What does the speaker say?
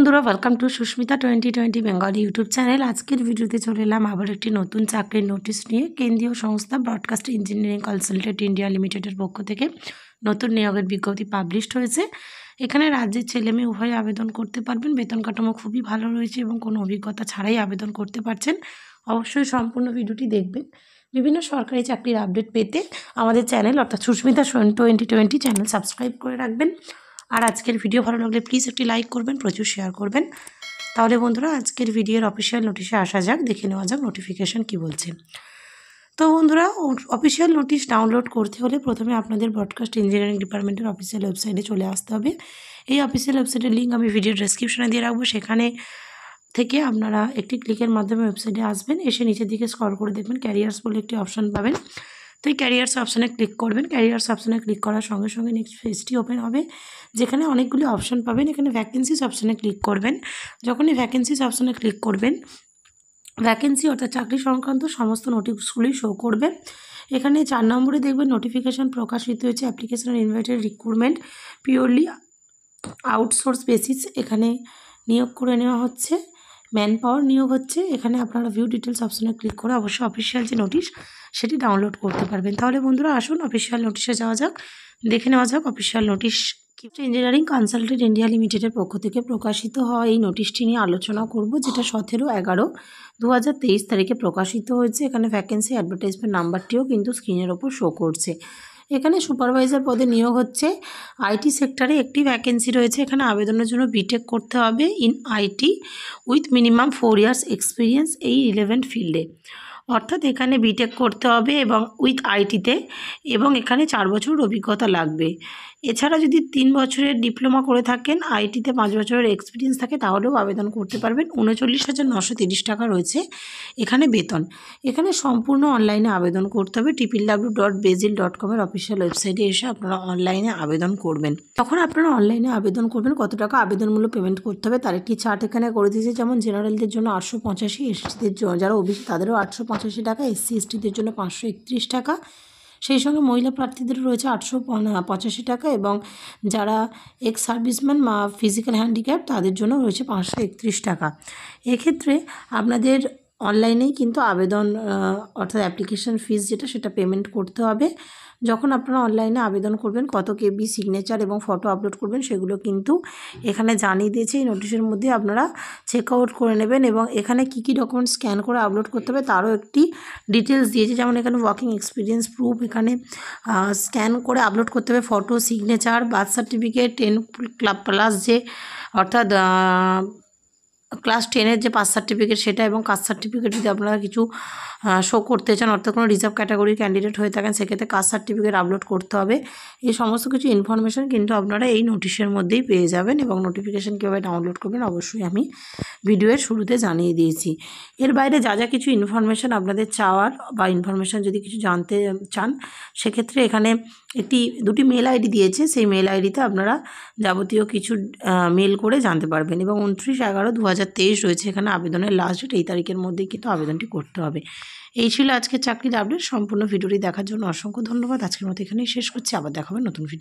বন্ধুরা welcome to Susmita twenty twenty Bengal YouTube channel আজকের ভিডিওতে চলে এলাম আবার একটি নতুন চাকরির নোটিশ নিয়ে কেন্দ্রীয় সংস্থা ব্রডকাস্ট ইঞ্জিনিয়ারিং কনসালটেন্ট ইন্ডিয়া লিমিটেডের পক্ষ থেকে নতুন নিয়োগের বিজ্ঞপ্তি পাবলিশড হয়েছে এখানে রাজ্যের ছেলে মেয়ে উভয় আবেদন করতে পারবেন বেতন কাঠামো খুবই ভালো রয়েছে এবং কোনো অভিজ্ঞতা ছাড়াই আবেদন করতে পারছেন অবশ্যই সম্পূর্ণ ভিডিওটি দেখবেন বিভিন্ন সরকারি চাকরির আপডেট পেতে আমাদের চ্যানেল অর্থাৎ Susmita twenty twenty channel subscribe করে রাখবেন আর আজকের ভিডিও ভালো লাগলে প্লিজ একটি লাইক করবেন প্রচুর শেয়ার করবেন তাহলে বন্ধুরা আজকের ভিডিওর অফিসিয়াল নোটিশে আসা যাক দেখে নেওয়া যাক নোটিফিকেশান কী বলছে তো বন্ধুরা অফিসিয়াল নোটিশ ডাউনলোড করতে হলে প্রথমে আপনাদের ব্রডকাস্ট ইঞ্জিনিয়ারিং ডিপার্টমেন্টের অফিসিয়াল ওয়েবসাইটে চলে আসতে হবে এই অফিসিয়াল ওয়েবসাইটের লিঙ্ক আমি ভিডিও ডেসক্রিপশনে দিয়ে রাখবো সেখানে থেকে আপনারা একটি ক্লিকের মাধ্যমে ওয়েবসাইটে আসবেন এসে নিচের দিকে স্কল করে দেখবেন ক্যারিয়ার্স বলে একটি অপশান পাবেন তো এই ক্যারিয়ার্স অপশানে ক্লিক করবেন ক্যারিয়ার্স অপশানে ক্লিক করার সঙ্গে সঙ্গে নেক্সট পেজটি ওপেন হবে যেখানে অনেকগুলি অপশান পাবেন এখানে ভ্যাকেন্সিস অপশানে ক্লিক করবেন যখনই ভ্যাকেন্সিস অপশানে ক্লিক করবেন ভ্যাকেন্সি অর্থাৎ চাকরি সংক্রান্ত সমস্ত নোটিশগুলি শো করবে এখানে চার নম্বরে দেখবেন নোটিফিকেশান প্রকাশিত হয়েছে application invited recruitment purely outsource basis এখানে নিয়োগ করে নেওয়া হচ্ছে ম্যান পাওয়ার নিয়োগ হচ্ছে এখানে আপনারা ভিউ ডিটেলস অপশনে ক্লিক করে অবশ্যই অফিসিয়াল যে নোটিশ সেটি ডাউনলোড করতে পারবেন তাহলে বন্ধুরা আসুন অফিসিয়াল নোটিশে যাওয়া যাক দেখে নেওয়া যাক official notice engineering consultant India লিমিটেডের পক্ষ থেকে প্রকাশিত হওয়া এই নোটিশটি নিয়ে আলোচনা করব যেটা সতেরো এগারো দু তারিখে প্রকাশিত হয়েছে এখানে ভ্যাকেন্সি অ্যাডভার্টাইজমেন্ট নাম্বারটিও কিন্তু স্ক্রিনের ওপর শো করছে এখানে সুপারভাইজার পদে নিয়োগ হচ্ছে আইটি সেক্টরে একটি ভ্যাকেন্সি রয়েছে এখানে আবেদনের জন্য বিটেক করতে হবে in IT with minimum four years experience এই রিলেভেন্ট ফিল্ডে অর্থাৎ এখানে বিটেক করতে হবে এবং উইথ আইটিতে এবং এখানে চার বছর অভিজ্ঞতা লাগবে এছাড়া যদি তিন বছরের ডিপ্লোমা করে থাকেন আইটিতে পাঁচ বছরের এক্সপিরিয়েন্স থাকে তাহলেও আবেদন করতে পারবেন উনচল্লিশ হাজার নশো তিরিশ টাকা রয়েছে এখানে বেতন এখানে সম্পূর্ণ অনলাইনে আবেদন করতে হবে টিপিল ডাব্লিউ ডট বেজিল ডট কমের অফিসিয়াল ওয়েবসাইটে এসে আপনারা অনলাইনে আবেদন করবেন তখন আপনারা অনলাইনে আবেদন করবেন কত টাকা আবেদনমূল্য পেমেন্ট করতে হবে তার একটি চার্ট এখানে করে দিয়েছে যেমন জেনারেলদের জন্য আটশো পঁচাশি এসসিদের যারা ওবিসি তাদেরও আটশো পঁচাশি টাকা এসসি এসটিদের জন্য পাঁচশো একত্রিশ টাকা সেই সঙ্গে মহিলা প্রার্থীদের রয়েছে আটশো পঁচাশি টাকা এবং যারা এক্স সার্ভিসম্যান বা ফিজিক্যাল হ্যান্ডিক্যাপ তাদের জন্য রয়েছে পাঁচশো একত্রিশ টাকা এক্ষেত্রে আপনাদের অনলাইনেই কিন্তু আবেদন অর্থাৎ অ্যাপ্লিকেশন ফিস যেটা সেটা পেমেন্ট করতে হবে যখন আপনারা অনলাইনে আবেদন করবেন কত কেবি সিগনেচার এবং ফটো আপলোড করবেন সেগুলো কিন্তু এখানে জানিয়ে দিয়েছে এই নোটিশের মধ্যে আপনারা চেক আউট করে নেবেন এবং এখানে কি কি ডকুমেন্ট স্ক্যান করে আপলোড করতে হবে তারও একটি ডিটেলস দিয়েছে যেমন এখানে ওয়ার্কিং এক্সপিরিয়েন্স প্রুফ এখানে স্ক্যান করে আপলোড করতে হবে photo signature birth certificate ten club plus যে অর্থাৎ ক্লাস টেনের যে পাস সার্টিফিকেট সেটা এবং কাস্ট সার্টিফিকেট যদি আপনারা কিছু শো করতে চান অর্থাৎ কোনো রিজার্ভ ক্যাটাগরির ক্যান্ডিডেট হয়ে থাকেন সেক্ষেত্রে কাস্ট সার্টিফিকেট আপলোড করতে হবে এই সমস্ত কিছু ইনফরমেশান কিন্তু আপনারা এই নোটিশের মধ্যেই পেয়ে যাবেন এবং নোটিফিকেশান কীভাবে ডাউনলোড করবেন অবশ্যই আমি ভিডিওর শুরুতে জানিয়ে দিয়েছি এর বাইরে যা যা কিছু ইনফরমেশান আপনাদের চাওয়ার বা ইনফরমেশান যদি কিছু জানতে চান সেক্ষেত্রে এখানে একটি দুটি মেল আইডি দিয়েছে সেই মেল আইডিতে আপনারা যাবতীয় কিছু মেল করে জানতে পারবেন এবং উনত্রিশ এগারো দু রয়েছে এখানে আবেদনের লাস্ট ডেট এই তারিখের মধ্যেই কিন্তু আবেদনটি করতে হবে এই ছিল আজকের চাকরির আপডেট সম্পূর্ণ ভিডিওটি দেখার জন্য অসংখ্য ধন্যবাদ আজকের মতো এখানেই শেষ করছি আবার দেখাবেন নতুন ভিডিও